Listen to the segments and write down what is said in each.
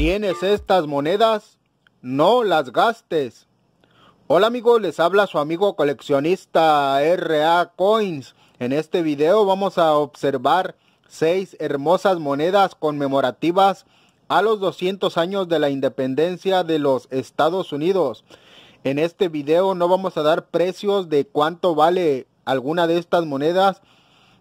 ¿Tienes estas monedas? No las gastes. Hola amigos, les habla su amigo coleccionista RA Coins. En este video vamos a observar seis hermosas monedas conmemorativas a los 200 años de la independencia de los Estados Unidos. En este video no vamos a dar precios de cuánto vale alguna de estas monedas,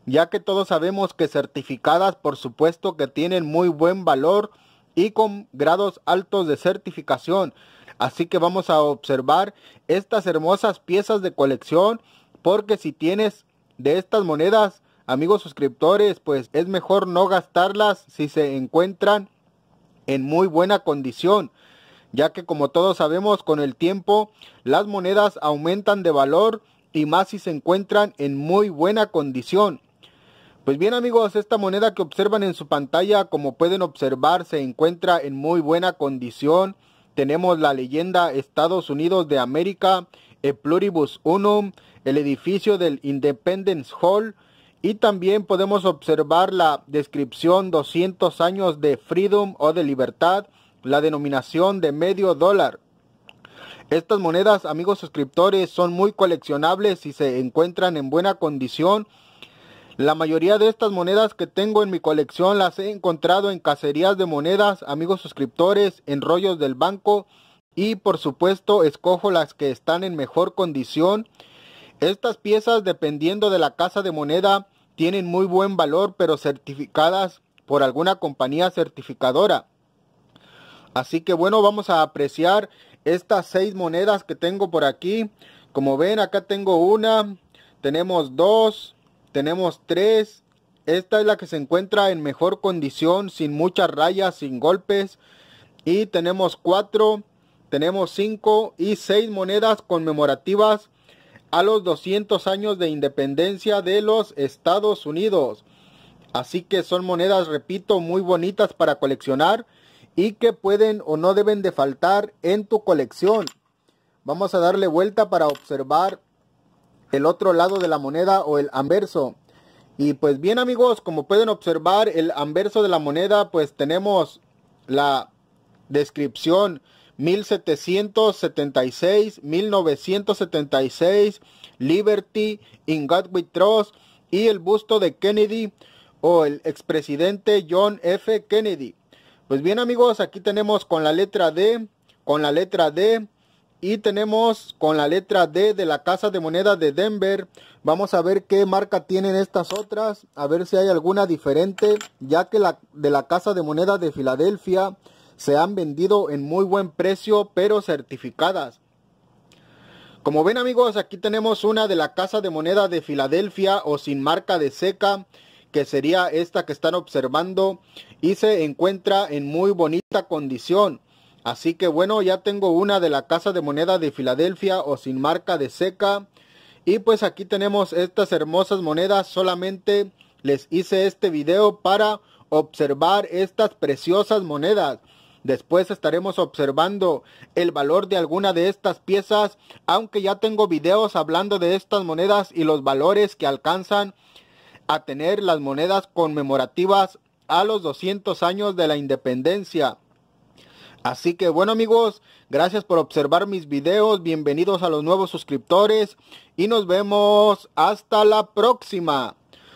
ya que todos sabemos que certificadas por supuesto que tienen muy buen valor y con grados altos de certificación. Así que vamos a observar estas hermosas piezas de colección porque si tienes de estas monedas, amigos suscriptores, pues es mejor no gastarlas si se encuentran en muy buena condición, ya que como todos sabemos con el tiempo las monedas aumentan de valor y más si se encuentran en muy buena condición. Pues bien amigos, esta moneda que observan en su pantalla, como pueden observar, se encuentra en muy buena condición. Tenemos la leyenda Estados Unidos de América, el Pluribus Unum, el edificio del Independence Hall y también podemos observar la descripción 200 años de freedom o de libertad, la denominación de medio dólar. Estas monedas, amigos suscriptores, son muy coleccionables y se encuentran en buena condición la mayoría de estas monedas que tengo en mi colección las he encontrado en cacerías de monedas, amigos suscriptores, en rollos del banco y por supuesto escojo las que están en mejor condición. Estas piezas dependiendo de la casa de moneda tienen muy buen valor pero certificadas por alguna compañía certificadora. Así que bueno, vamos a apreciar estas seis monedas que tengo por aquí. Como ven, acá tengo una, tenemos dos, tenemos tres. Esta es la que se encuentra en mejor condición, sin muchas rayas, sin golpes. Y tenemos cuatro, tenemos cinco y seis monedas conmemorativas a los 200 años de independencia de los Estados Unidos. Así que son monedas, repito, muy bonitas para coleccionar y que pueden o no deben de faltar en tu colección. Vamos a darle vuelta para observar el otro lado de la moneda o el anverso. Y pues bien amigos, como pueden observar, el anverso de la moneda, pues tenemos la descripción 1776, 1976, Liberty, In God Trust y el busto de Kennedy o el expresidente John F. Kennedy. Pues bien amigos, aquí tenemos con la letra D, con la letra D, y tenemos con la letra D de la Casa de Moneda de Denver. Vamos a ver qué marca tienen estas otras. A ver si hay alguna diferente. Ya que la de la Casa de Moneda de Filadelfia se han vendido en muy buen precio pero certificadas. Como ven amigos aquí tenemos una de la Casa de Moneda de Filadelfia o sin marca de seca que sería esta que están observando y se encuentra en muy bonita condición. Así que bueno, ya tengo una de la Casa de Moneda de Filadelfia o sin marca de seca. Y pues aquí tenemos estas hermosas monedas. Solamente les hice este video para observar estas preciosas monedas. Después estaremos observando el valor de alguna de estas piezas, aunque ya tengo videos hablando de estas monedas y los valores que alcanzan a tener las monedas conmemorativas a los 200 años de la independencia. Así que bueno amigos, gracias por observar mis videos, bienvenidos a los nuevos suscriptores y nos vemos hasta la próxima.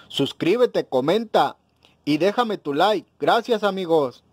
Suscríbete, comenta y déjame tu like. Gracias amigos.